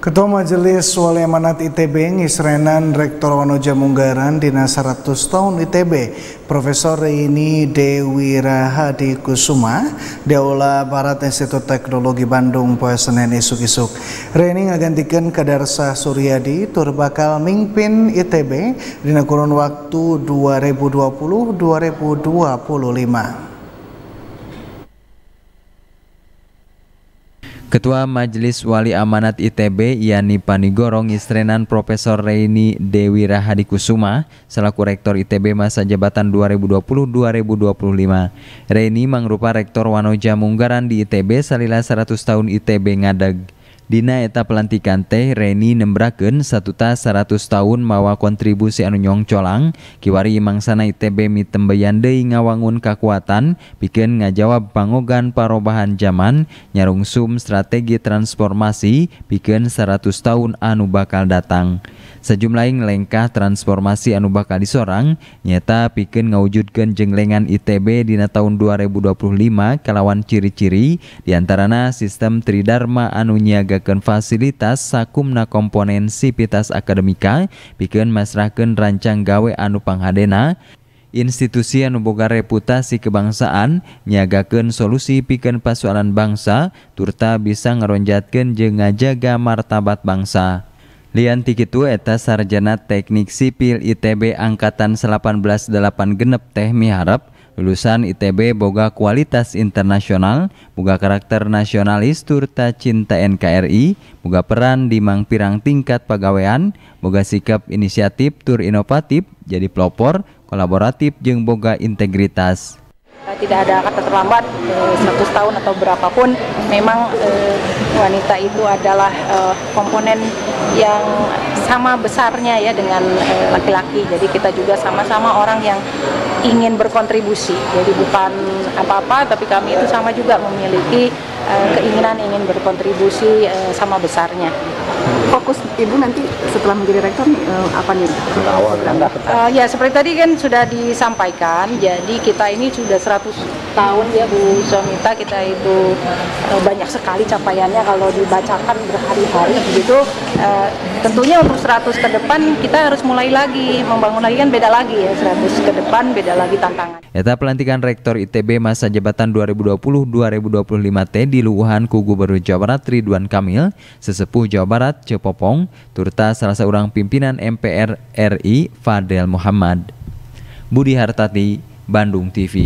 Ketua Majelis Wali Amanat ITB Ngisrenan Rektor Wanoja Munggaran Dina 100 Tahun ITB Profesor Reini Dewi Rahadi Kusuma Barat Institut Teknologi Bandung poe Senin isuk-isuk. Reni ngagantikan Kadarsa Suryadi tur bakal mingpin ITB dina kurun waktu 2020-2025. Ketua Majelis Wali Amanat ITB Yani Panigorong istrenan Profesor Reini Dewi Rahadikusuma, selaku Rektor ITB masa jabatan 2020-2025. Reini mangrupa Rektor Wanoja Munggaran di ITB salila 100 tahun ITB Ngadeg. Di eta pelantikan teh Reni nembraken satuta 100 tahun mawa kontribusi anuyong colang kiwariangsana ITB mitembayanande ngawangun kekuatan bikin ngajawabpangogan parubahan zaman nyarungsum strategi transformasi bikin 100 tahun anu bakal datang. Sejumlah lengkah transformasi anu bakal disorang nyata piken ngawujudkan jenglengan ITB dina tahun 2025 kalawan ciri-ciri diantarana sistem Tridharma anu nyiagakan fasilitas sakumna komponen sipitas akademika piken masraken rancang gawe anu panghadena institusi anu boga reputasi kebangsaan nyagakeun solusi pikeun pasualan bangsa turta bisa ngaronjatkeun jeung ngajaga martabat bangsa. Lianti Tikitu eta sarjana teknik sipil ITB angkatan 1886 teh miharap lulusan ITB boga kualitas internasional, boga karakter nasionalis turta cinta NKRI, boga peran di mangpirang tingkat pegawaian, boga sikap inisiatif tur inovatif, jadi pelopor, kolaboratif jeng boga integritas tidak ada kata terlambat eh, 100 tahun atau berapapun memang eh, wanita itu adalah eh, komponen yang sama besarnya ya dengan eh, laki-laki eh, jadi kita juga sama-sama orang yang ingin berkontribusi jadi bukan apa-apa tapi kami itu sama juga memiliki eh, keinginan ingin berkontribusi eh, sama besarnya fokus ibu nanti setelah menjadi rektor uh, apa nih? Awal. Uh, eh, ya seperti tadi kan sudah disampaikan, jadi kita ini sudah 100 tahun ya Bu Somita kita itu uh, banyak sekali capaiannya kalau dibacakan berhari-hari begitu. Uh, tentunya untuk 100 ke depan kita harus mulai lagi membangun lagi kan beda lagi ya 100 ke depan beda lagi tantangan. Eta pelantikan rektor ITB masa jabatan 2020-2025 T di Luhan Kugu Baru Jawa Barat Ridwan Kamil, sesepuh Jawa Barat Barat Cepopong turta salah seorang pimpinan MPR RI Fadel Muhammad. Budi Hartati, Bandung TV.